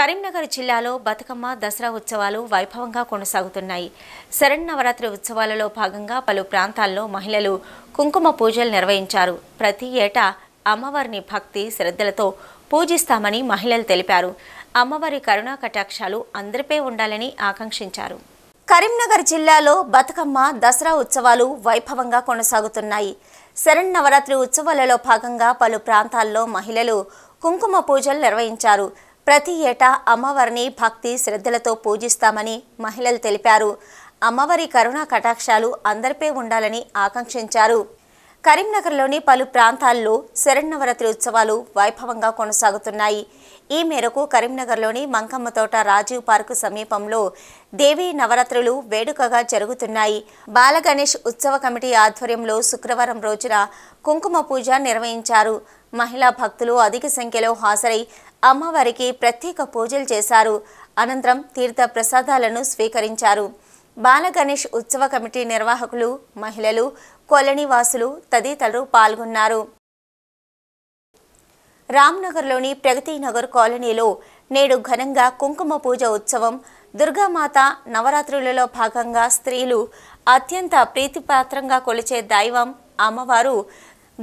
కరీంనగర్ జిల్లాలో బతుకమ్మ దసరా ఉత్సవాలు వైభవంగా కొనసాగుతున్నాయి శరణ్ నవరాత్రి ఉత్సవాలలో భాగంగా పలు ప్రాంతాల్లో మహిళలు కుంకుమ పూజలు నిర్వహించారు ప్రతి ఏటా అమ్మవారిని భక్తి శ్రద్ధలతో పూజిస్తామని మహిళలు తెలిపారు అమ్మవారి కరుణా కటాక్షాలు అందరిపై ఉండాలని ఆకాంక్షించారు కరీంనగర్ జిల్లాలో బతుకమ్మ దసరా ఉత్సవాలు వైభవంగా కొనసాగుతున్నాయి శరణ్ నవరాత్రి ఉత్సవాలలో భాగంగా పలు ప్రాంతాల్లో మహిళలు కుంకుమ పూజలు నిర్వహించారు ప్రతి ఏటా అమ్మవారిని భక్తి శ్రద్ధలతో పూజిస్తామని మహిళలు తెలిపారు అమ్మవారి కరోనా కటాక్షాలు అందరిపై ఉండాలని ఆకాంక్షించారు కరీంనగర్లోని పలు ప్రాంతాల్లో శరణవరాత్రి ఉత్సవాలు వైభవంగా కొనసాగుతున్నాయి ఈ మేరకు కరీంనగర్లోని మంకమ్మతోట రాజీవ్ పార్కు సమీపంలో దేవీ నవరాత్రులు వేడుకగా జరుగుతున్నాయి బాలగణేష్ ఉత్సవ కమిటీ ఆధ్వర్యంలో శుక్రవారం రోజున కుంకుమ పూజ నిర్వహించారు మహిళా భక్తులు అధిక సంఖ్యలో హాజరై అమ్మవారికి ప్రత్యేక పూజలు చేశారు అనంతరం తీర్థ ప్రసాదాలను స్వీకరించారు బాలగణేష్ ఉత్సవ కమిటీ నిర్వాహకులు మహిళలు కొలనివాసులు తదితరులు పాల్గొన్నారు రామ్నగర్లోని ప్రగతి నగర్ కాలనీలో నేడు ఘనంగా కుంకుమ పూజ ఉత్సవం దుర్గామాత నవరాత్రులలో భాగంగా స్త్రీలు అత్యంత ప్రీతిపాత్రంగా కొలిచే దైవం అమ్మవారు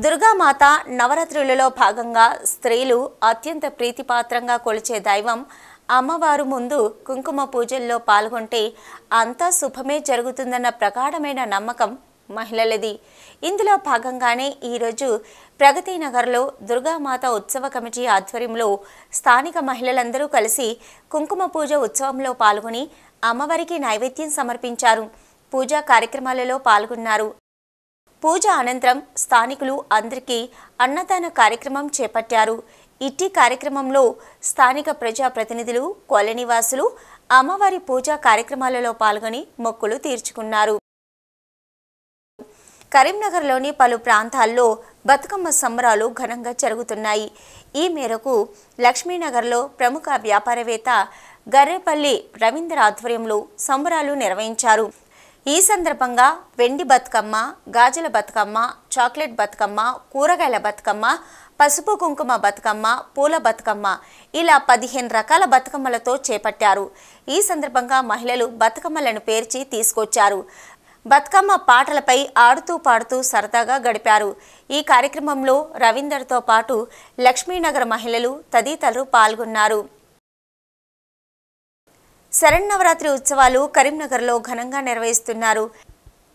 దుర్గామాత నవరాత్రులలో భాగంగా స్త్రీలు అత్యంత ప్రీతిపాత్రంగా కొలిచే దైవం అమ్మవారు ముందు కుంకుమ పూజల్లో పాల్గొంటే అంతా శుభమే జరుగుతుందన్న ప్రగాఢమైన నమ్మకం మహిళలది ఇందులో భాగంగానే ఈరోజు ప్రగతి నగర్లో దుర్గామాత ఉత్సవ కమిటీ ఆధ్వర్యంలో స్థానిక మహిళలందరూ కలిసి కుంకుమ పూజ ఉత్సవంలో పాల్గొని అమ్మవారికి నైవేద్యం సమర్పించారు పూజా కార్యక్రమాలలో పాల్గొన్నారు పూజ అనంతరం స్థానికులు అందరికీ అన్నదాన కార్యక్రమం చేపట్టారు ఇట్టి కార్యక్రమంలో స్థానిక ప్రజాప్రతినిధులు కొలనివాసులు అమ్మవారి పూజా కార్యక్రమాలలో పాల్గొని మొక్కులు తీర్చుకున్నారు కరీంనగర్లోని పలు ప్రాంతాల్లో బతుకమ్మ సంబరాలు ఘనంగా జరుగుతున్నాయి ఈ మేరకు లక్ష్మీనగర్లో ప్రముఖ వ్యాపారవేత్త గర్రేపల్లి రవీంద్ర ఆధ్వర్యంలో సంబరాలు నిర్వహించారు ఈ సందర్భంగా వెండి బతుకమ్మ గాజుల బతుకమ్మ చాక్లెట్ బతుకమ్మ కూరగాయల బతుకమ్మ పసుపు కుంకుమ బతుకమ్మ పూల బతుకమ్మ ఇలా పదిహేను రకాల బతుకమ్మలతో చేపట్టారు ఈ సందర్భంగా మహిళలు బతుకమ్మలను పేర్చి తీసుకొచ్చారు బతుకమ్మ పాటలపై ఆడుతూ పాడుతూ సరదాగా గడిపారు ఈ కార్యక్రమంలో రవీందర్తో పాటు లక్ష్మీనగర్ మహిళలు తదితరులు పాల్గొన్నారు శరన్నవరాత్రి ఉత్సవాలు కరీంనగర్లో ఘనంగా నిర్వహిస్తున్నారు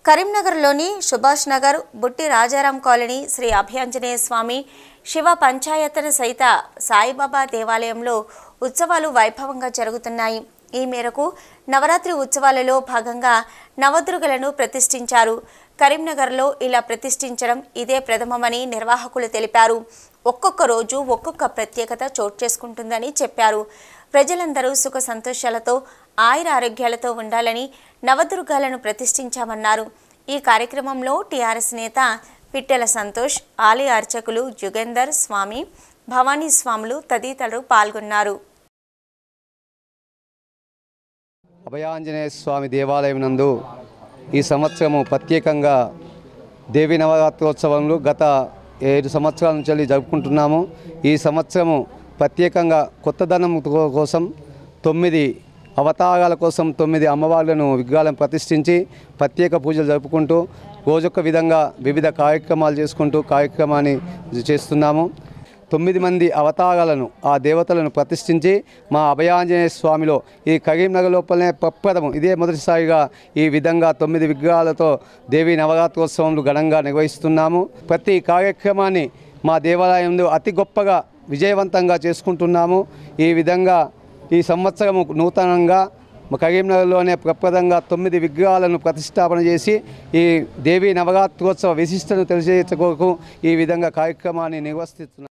కరీంనగర్లోని సుభాష్ నగర్ బుట్టి రాజారాం కాలనీ శ్రీ అభయాంజనేయ స్వామి శివ పంచాయతన సహిత సాయిబాబా దేవాలయంలో ఉత్సవాలు వైభవంగా జరుగుతున్నాయి ఈ మేరకు నవరాత్రి ఉత్సవాలలో భాగంగా నవదుర్గలను ప్రతిష్ఠించారు కరీంనగర్లో ఇలా ప్రతిష్ఠించడం ఇదే ప్రథమమని నిర్వాహకులు తెలిపారు ఒక్కొక్క రోజు ఒక్కొక్క ప్రత్యేకత చోటు చేసుకుంటుందని చెప్పారు ప్రజలందరూ సుఖ సంతోషాలతో ఆయుర ఆరోగ్యాలతో ఉండాలని నవదుర్గాలను ప్రతిష్ఠించామన్నారు ఈ కార్యక్రమంలో టీఆర్ఎస్ నేత పిట్టెల సంతోష్ ఆలయ అర్చకులు జుగేందర్ స్వామి భవానీ స్వాములు తదితరులు పాల్గొన్నారు అభయాంజనేయ స్వామి దేవాలయం నందు ఈ సంవత్సరము ప్రత్యేకంగా దేవి నవరాత్రోత్సవంలో గత ఏడు సంవత్సరాల నుంచి జరుపుకుంటున్నాము ఈ సంవత్సరము ప్రత్యేకంగా కొత్తదనం కోసం తొమ్మిది అవతారాల కోసం తొమ్మిది అమ్మవార్లను విగ్రహాలను ప్రతిష్ఠించి ప్రత్యేక పూజలు జరుపుకుంటూ రోజొక్క విధంగా వివిధ కార్యక్రమాలు చేసుకుంటూ కార్యక్రమాన్ని చేస్తున్నాము తొమ్మిది మంది అవతారాలను ఆ దేవతలను ప్రతిష్ఠించి మా అభయాంజనేయ స్వామిలో ఈ కరీంనగర్ లోపలనే ప్రప్రథము ఇదే మొదటిసారిగా ఈ విధంగా తొమ్మిది విగ్రహాలతో దేవీ నవరాత్రోత్సవంలో ఘనంగా నిర్వహిస్తున్నాము ప్రతి కార్యక్రమాన్ని మా దేవాలయంలో అతి గొప్పగా విజయవంతంగా చేసుకుంటున్నాము ఈ విధంగా ఈ సంవత్సరం నూతనంగా కరీంనగర్లోనే ప్రప్రదంగా తొమ్మిది విగ్రహాలను ప్రతిష్టాపన చేసి ఈ దేవీ నవరాత్రోత్సవ విశిష్టను తెలియజేయట ఈ విధంగా కార్యక్రమాన్ని నిర్వర్తిస్తున్నారు